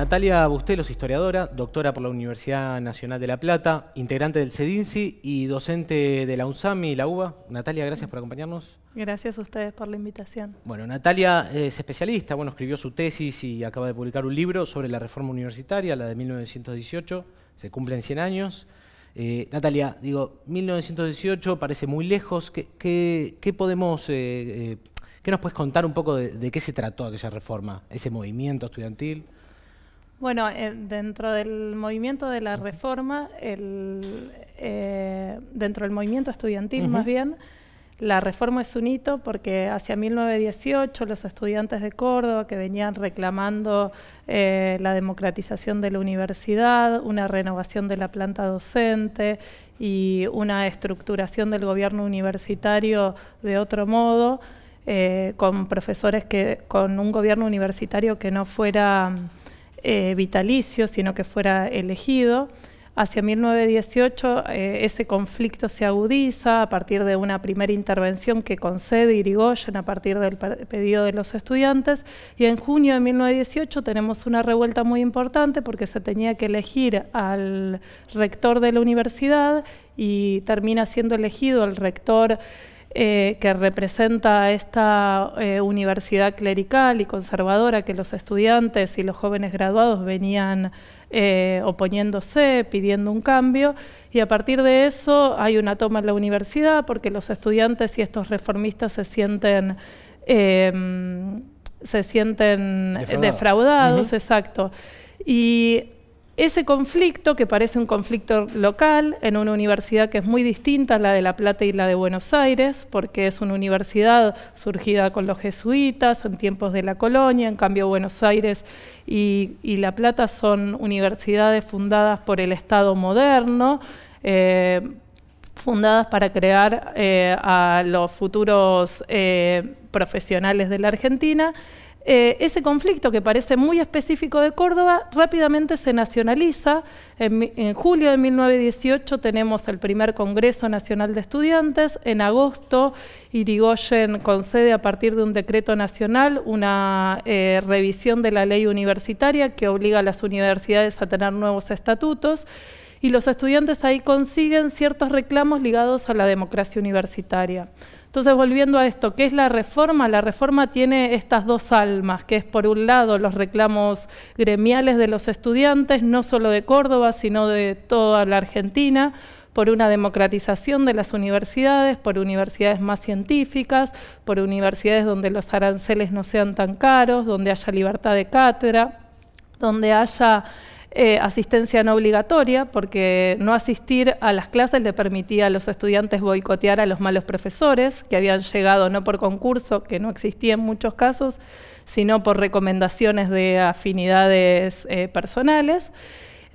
Natalia Bustelos, historiadora, doctora por la Universidad Nacional de La Plata, integrante del CEDINCI y docente de la UNSAMI y la UBA. Natalia, gracias por acompañarnos. Gracias a ustedes por la invitación. Bueno, Natalia es especialista, bueno, escribió su tesis y acaba de publicar un libro sobre la reforma universitaria, la de 1918, se cumplen 100 años. Eh, Natalia, digo, 1918 parece muy lejos, ¿qué, podemos... Eh, eh, ¿Qué nos puedes contar un poco de, de qué se trató aquella reforma, ese movimiento estudiantil? Bueno, dentro del movimiento de la reforma, eh, dentro del movimiento estudiantil más bien, la reforma es un hito porque hacia 1918 los estudiantes de Córdoba que venían reclamando eh, la democratización de la universidad, una renovación de la planta docente y una estructuración del gobierno universitario de otro modo, eh, con profesores que, con un gobierno universitario que no fuera eh, vitalicio, sino que fuera elegido. Hacia 1918 eh, ese conflicto se agudiza a partir de una primera intervención que concede Irigoyen a partir del pedido de los estudiantes y en junio de 1918 tenemos una revuelta muy importante porque se tenía que elegir al rector de la universidad y termina siendo elegido el rector eh, que representa esta eh, universidad clerical y conservadora que los estudiantes y los jóvenes graduados venían eh, oponiéndose, pidiendo un cambio, y a partir de eso hay una toma en la universidad porque los estudiantes y estos reformistas se sienten em, se sienten defraudados, exacto. Y ese conflicto, que parece un conflicto local, en una universidad que es muy distinta a la de La Plata y la de Buenos Aires, porque es una universidad surgida con los jesuitas en tiempos de la colonia, en cambio Buenos Aires y, La Plata son universidades fundadas por el Estado moderno, eh, fundadas para crear eh, a los futuros eh, profesionales de la Argentina. Eh, ese conflicto que parece muy específico de Córdoba rápidamente se nacionaliza. En, julio de 1918 tenemos el primer Congreso Nacional de Estudiantes. En agosto, Irigoyen concede a partir de un decreto nacional una eh, revisión de la ley universitaria que obliga a las universidades a tener nuevos estatutos y los estudiantes ahí consiguen ciertos reclamos ligados a la democracia universitaria. Entonces, volviendo a esto, ¿qué es la reforma? La reforma tiene estas dos almas, que es por un lado los reclamos gremiales de los estudiantes, no solo de Córdoba, sino de toda la Argentina, por una democratización de las universidades, por universidades más científicas, por universidades donde los aranceles no sean tan caros, donde haya libertad de cátedra, donde haya eh, asistencia no obligatoria, porque no asistir a las clases le permitía a los estudiantes boicotear a los malos profesores, que habían llegado no por concurso, que no existía en muchos casos, sino por recomendaciones de afinidades eh, personales.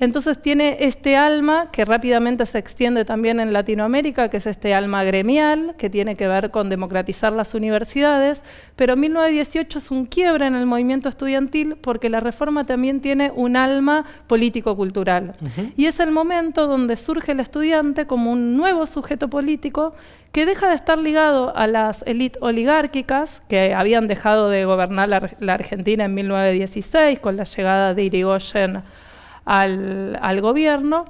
Entonces tiene este alma que rápidamente se extiende también en Latinoamérica, que es este alma gremial, que tiene que ver con democratizar las universidades, pero 1918 es un quiebre en el movimiento estudiantil porque la reforma también tiene un alma político-cultural. Y es el momento donde surge el estudiante como un nuevo sujeto político que deja de estar ligado a las élites oligárquicas que habían dejado de gobernar la, la Argentina en 1916 con la llegada de Irigoyen al, al gobierno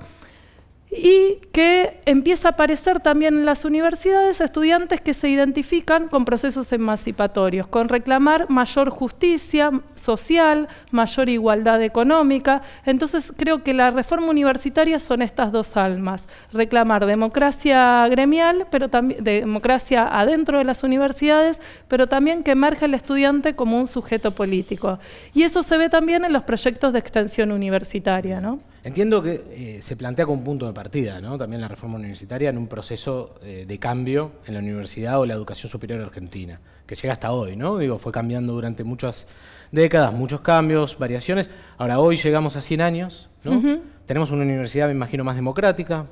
y que empieza a aparecer también en las universidades estudiantes que se identifican con procesos emancipatorios, con reclamar mayor justicia social, mayor igualdad económica. Entonces creo que la reforma universitaria son estas dos almas, reclamar democracia gremial, pero también democracia adentro de las universidades, pero también que emerge el estudiante como un sujeto político. Y eso se ve también en los proyectos de extensión universitaria. ¿no? Entiendo que eh, se plantea como un punto de partida, ¿no? También la reforma universitaria en un proceso eh, de cambio en la universidad o la educación superior argentina, que llega hasta hoy, ¿no? Digo, fue cambiando durante muchas décadas, muchos cambios, variaciones. Ahora hoy llegamos a 100 años, ¿no? Tenemos una universidad, me imagino, más democrática,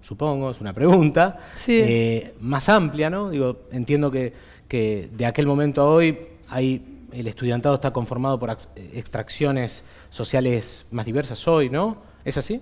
supongo, es una pregunta, eh, más amplia, ¿no? Digo, entiendo que, que de aquel momento a hoy hay el estudiantado está conformado por extracciones sociales más diversas hoy, ¿no? ¿Es así?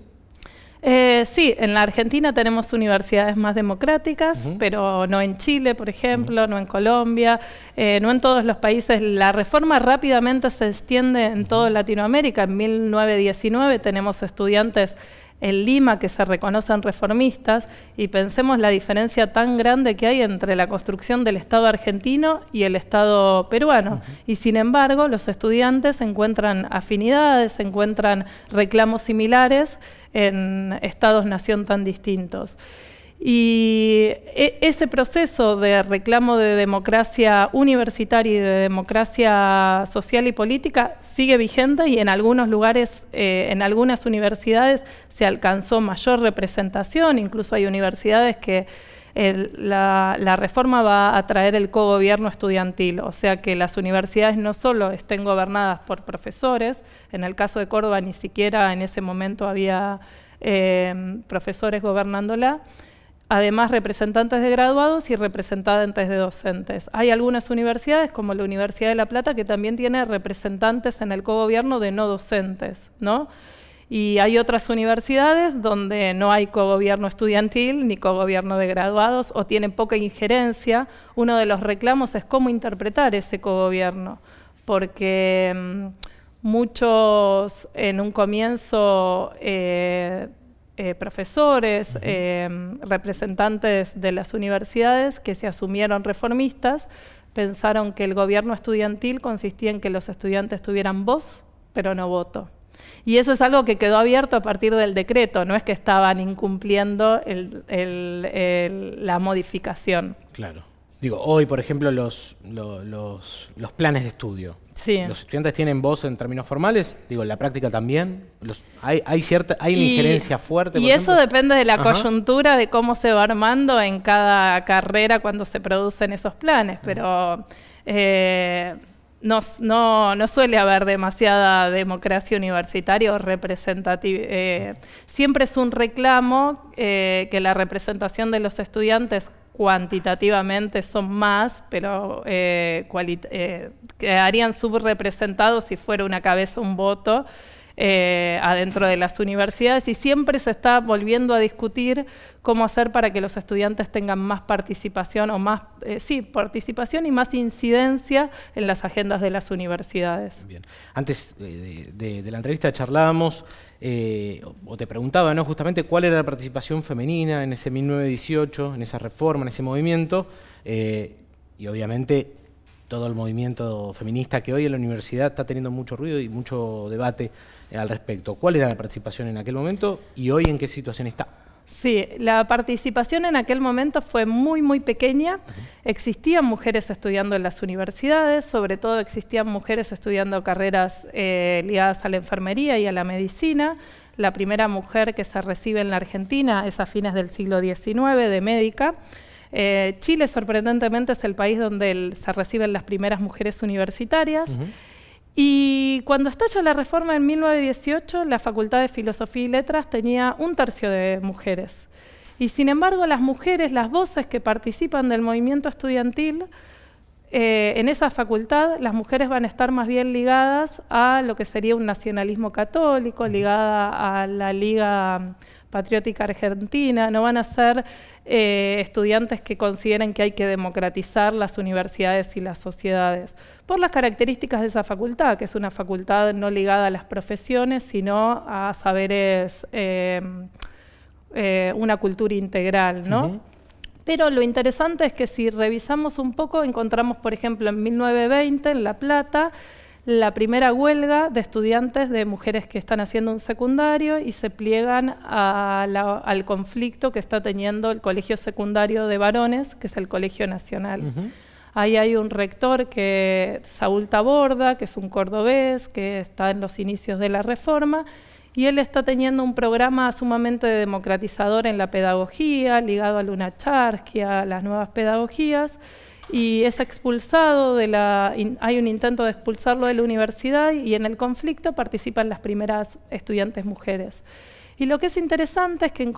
Eh, sí, en la Argentina tenemos universidades más democráticas, pero no en Chile, por ejemplo, no en Colombia, eh, no en todos los países. La reforma rápidamente se extiende en toda Latinoamérica. En 1919 tenemos estudiantes en Lima que se reconocen reformistas y pensemos la diferencia tan grande que hay entre la construcción del Estado argentino y el Estado peruano. Y sin embargo, los estudiantes encuentran afinidades, encuentran reclamos similares en estados-nación tan distintos. Y e, ese proceso de reclamo de democracia universitaria y de democracia social y política sigue vigente y en algunos lugares, eh, en algunas universidades se alcanzó mayor representación, incluso hay universidades que la, reforma va a traer el cogobierno estudiantil, o sea que las universidades no solo estén gobernadas por profesores, en el caso de Córdoba ni siquiera en ese momento había eh, profesores gobernándola, además representantes de graduados y representantes de docentes. Hay algunas universidades, como la Universidad de La Plata, que también tiene representantes en el cogobierno de no docentes, ¿no? Y hay otras universidades donde no hay cogobierno estudiantil ni cogobierno de graduados o tienen poca injerencia. Uno de los reclamos es cómo interpretar ese cogobierno, porque mm, muchos en un comienzo eh, eh, profesores, em, representantes de las universidades que se asumieron reformistas, pensaron que el gobierno estudiantil consistía en que los estudiantes tuvieran voz, pero no voto. Y eso es algo que quedó abierto a partir del decreto, no es que estaban incumpliendo la modificación. Claro. Digo, hoy, por ejemplo, los, los, planes de estudio. Los estudiantes tienen voz en términos formales, digo, la práctica también. hay, cierta, hay una injerencia fuerte. Y eso depende de la coyuntura, de cómo se va armando en cada carrera cuando se producen esos planes, pero eh, no, suele haber demasiada democracia universitaria o representativa. Eh, siempre es un reclamo eh, que la representación de los estudiantes cuantitativamente son más, pero eh, eh, quedarían subrepresentados si fuera una cabeza un voto. Eh, adentro de las universidades y siempre se está volviendo a discutir cómo hacer para que los estudiantes tengan más participación o más, eh, sí, participación y más incidencia en las agendas de las universidades. Bien, antes eh, de, la entrevista charlábamos o te preguntaba, Justamente cuál era la participación femenina en ese 1918, en esa reforma, en ese movimiento y obviamente todo el movimiento feminista que hoy en la universidad está teniendo mucho ruido y mucho debate eh, al respecto. ¿Cuál era la participación en aquel momento y hoy en qué situación está? Sí, la participación en aquel momento fue muy, muy pequeña. Existían mujeres estudiando en las universidades, sobre todo existían mujeres estudiando carreras eh, ligadas a la enfermería y a la medicina. La primera mujer que se recibe en la Argentina es a fines del siglo XIX de médica. Eh, Chile, sorprendentemente, es el país donde se reciben las primeras mujeres universitarias. Y cuando estalla la reforma en 1918, la Facultad de Filosofía y Letras tenía un tercio de mujeres. Y sin embargo, las mujeres, las voces que participan del movimiento estudiantil, eh, en esa facultad las mujeres van a estar más bien ligadas a lo que sería un nacionalismo católico, ligada a la Liga patriótica argentina, no van a ser eh, estudiantes que consideren que hay que democratizar las universidades y las sociedades, por las características de esa facultad, que es una facultad no ligada a las profesiones, sino a saberes, em, eh, una cultura integral, Pero lo interesante es que si revisamos un poco, encontramos, por ejemplo, en 1920, en La Plata, la primera huelga de estudiantes de mujeres que están haciendo un secundario y se pliegan al conflicto que está teniendo el colegio secundario de varones, que es el Colegio Nacional. Ahí hay un rector que Saúl Taborda, que es un cordobés, que está en los inicios de la reforma, y él está teniendo un programa sumamente democratizador en la pedagogía, ligado a Luna Charsky, a las nuevas pedagogías y es expulsado de la hay un intento de expulsarlo de la universidad y en el conflicto participan las primeras estudiantes mujeres. Y lo que es interesante es que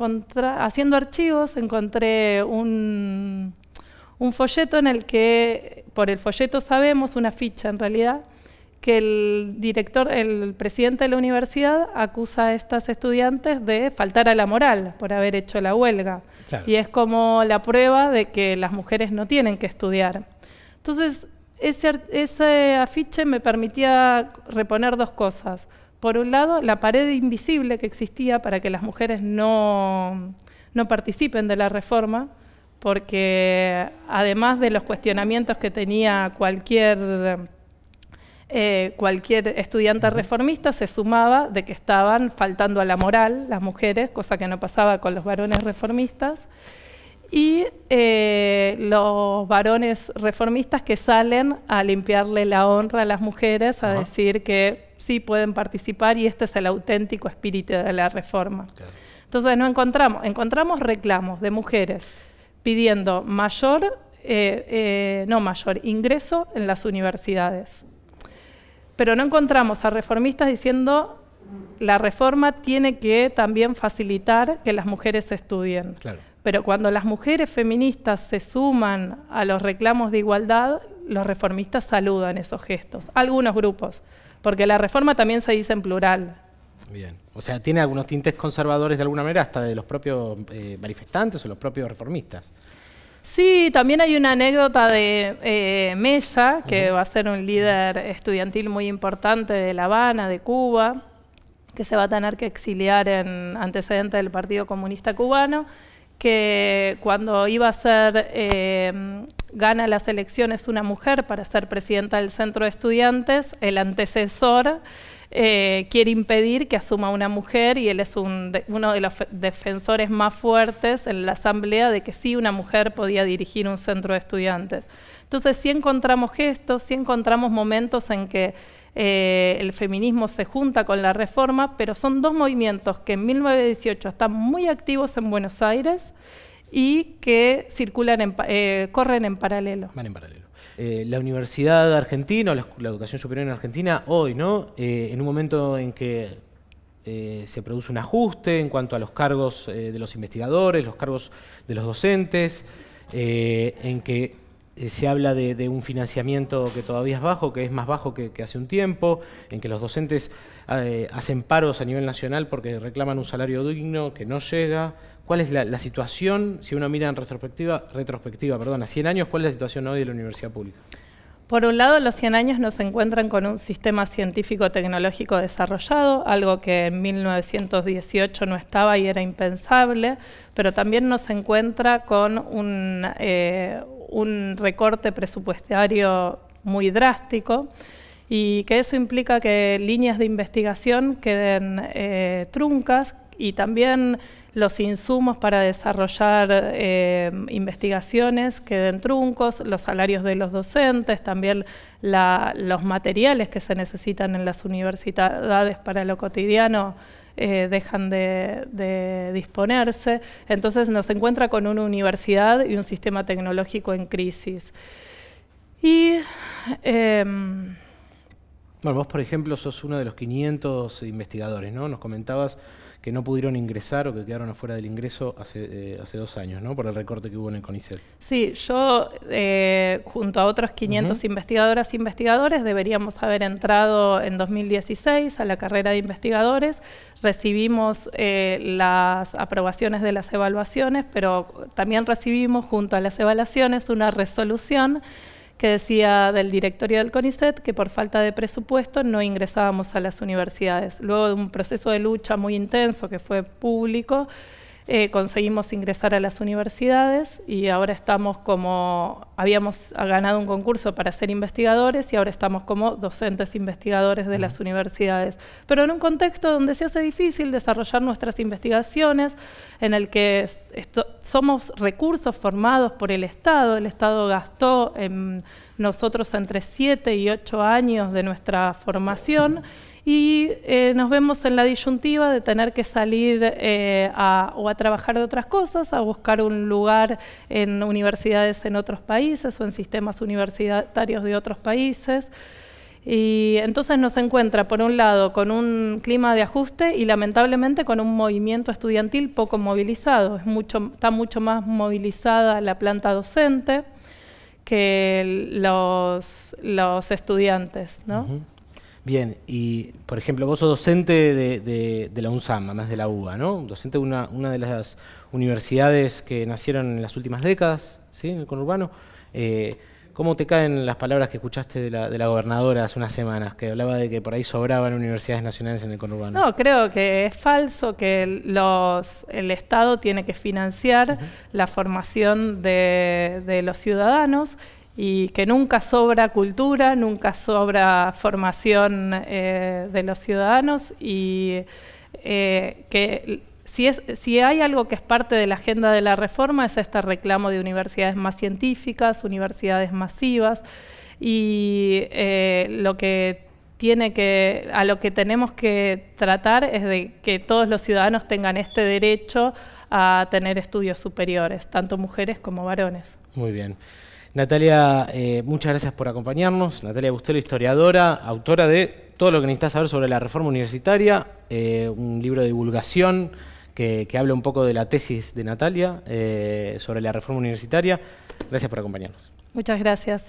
haciendo archivos encontré un, un folleto en el que, por el folleto sabemos, una ficha en realidad, que el director, el presidente de la universidad acusa a estas estudiantes de faltar a la moral por haber hecho la huelga. Y es como la prueba de que las mujeres no tienen que estudiar. Entonces, ese, ese afiche me permitía reponer dos cosas. Por un lado, la pared invisible que existía para que las mujeres no, no participen de la reforma, porque además de los cuestionamientos que tenía cualquier eh, cualquier estudiante reformista se sumaba de que estaban faltando a la moral las mujeres, cosa que no pasaba con los varones reformistas, y eh, los varones reformistas que salen a limpiarle la honra a las mujeres, a decir que sí pueden participar y este es el auténtico espíritu de la reforma. Entonces no encontramos, encontramos reclamos de mujeres pidiendo mayor, eh, no mayor, ingreso en las universidades pero no encontramos a reformistas diciendo la reforma tiene que también facilitar que las mujeres estudien. Pero cuando las mujeres feministas se suman a los reclamos de igualdad, los reformistas saludan esos gestos, algunos grupos, porque la reforma también se dice en plural. Bien, o sea, tiene algunos tintes conservadores de alguna manera, hasta de los propios eh, manifestantes o los propios reformistas. Sí, también hay una anécdota de eh, Mella, que va a ser un líder estudiantil muy importante de La Habana, de Cuba, que se va a tener que exiliar en antecedente del Partido Comunista Cubano, que cuando iba a ser eh, gana las elecciones una mujer para ser presidenta del centro de estudiantes, el antecesor eh, quiere impedir que asuma una mujer y él es uno de los defensores más fuertes en la asamblea de que sí una mujer podía dirigir un centro de estudiantes. Entonces sí encontramos gestos, sí encontramos momentos en que eh, el feminismo se junta con la reforma, pero son dos movimientos que en 1918 están muy activos en Buenos Aires y que circulan eh, corren en paralelo. Van en paralelo. Eh, la Universidad Argentina, la, Educación Superior en Argentina, hoy, ¿no? Eh, en un momento en que se produce un ajuste en cuanto a los cargos de los investigadores, los cargos de los docentes, en que se habla de, un financiamiento que todavía es bajo, que es más bajo que, hace un tiempo, en que los docentes hacen paros a nivel nacional porque reclaman un salario digno que no llega, ¿Cuál es la, situación, si uno mira en retrospectiva, retrospectiva perdón, a 100 años, cuál es la situación hoy de la universidad pública? Por un lado, los 100 años nos encuentran con un sistema científico-tecnológico desarrollado, algo que en 1918 no estaba y era impensable, pero también nos encuentra con eh, un, recorte presupuestario muy drástico y que eso implica que líneas de investigación queden eh, truncas, y también los insumos para desarrollar eh, investigaciones queden truncos, los salarios de los docentes, también los materiales que se necesitan en las universidades para lo cotidiano eh, dejan de, disponerse. Entonces nos encuentra con una universidad y un sistema tecnológico en crisis. Y... Em, bueno, vos, por ejemplo, sos uno de los 500 investigadores, ¿no? Nos comentabas que no pudieron ingresar o que quedaron afuera del ingreso hace, eh, hace dos años, ¿no? Por el recorte que hubo en el CONICET. Sí, yo, eh, junto a otros 500 investigadoras e investigadores, deberíamos haber entrado en 2016 a la carrera de investigadores. Recibimos eh, las aprobaciones de las evaluaciones, pero también recibimos, junto a las evaluaciones, una resolución que decía del directorio del CONICET que por falta de presupuesto no ingresábamos a las universidades. Luego de un proceso de lucha muy intenso que fue público, eh, conseguimos ingresar a las universidades y ahora estamos como, habíamos ganado un concurso para ser investigadores y ahora estamos como docentes investigadores de las universidades. Pero en un contexto donde se hace difícil desarrollar nuestras investigaciones, en el que somos recursos formados por el Estado, el Estado gastó en nosotros entre siete y ocho años de nuestra formación y eh, nos vemos en la disyuntiva de tener que salir eh, o a trabajar de otras cosas, a buscar un lugar en universidades en otros países o en sistemas universitarios de otros países. Y entonces nos encuentra, por un lado, con un clima de ajuste y lamentablemente con un movimiento estudiantil poco movilizado. Es mucho, está mucho más movilizada la planta docente que los, estudiantes. ¿no? Bien, y por ejemplo, vos sos docente de, la UNSAM, además de la UBA, ¿no? Docente de una, de las universidades que nacieron en las últimas décadas, ¿sí? En el conurbano. Eh, ¿Cómo te caen las palabras que escuchaste de la, gobernadora hace unas semanas, que hablaba de que por ahí sobraban universidades nacionales en el conurbano? No, creo que es falso que los, el Estado tiene que financiar la formación de, los ciudadanos y que nunca sobra cultura, nunca sobra formación eh, de los ciudadanos y eh, que si, es, si hay algo que es parte de la agenda de la reforma es este reclamo de universidades más científicas, universidades masivas y eh, lo que tiene que a lo que tenemos que tratar es de que todos los ciudadanos tengan este derecho a tener estudios superiores, tanto mujeres como varones. Muy bien. Natalia, eh, muchas gracias por acompañarnos. Natalia Bustelo, historiadora, autora de todo lo que necesitas saber sobre la reforma universitaria, eh, un libro de divulgación que, habla un poco de la tesis de Natalia eh, sobre la reforma universitaria. Gracias por acompañarnos. Muchas gracias.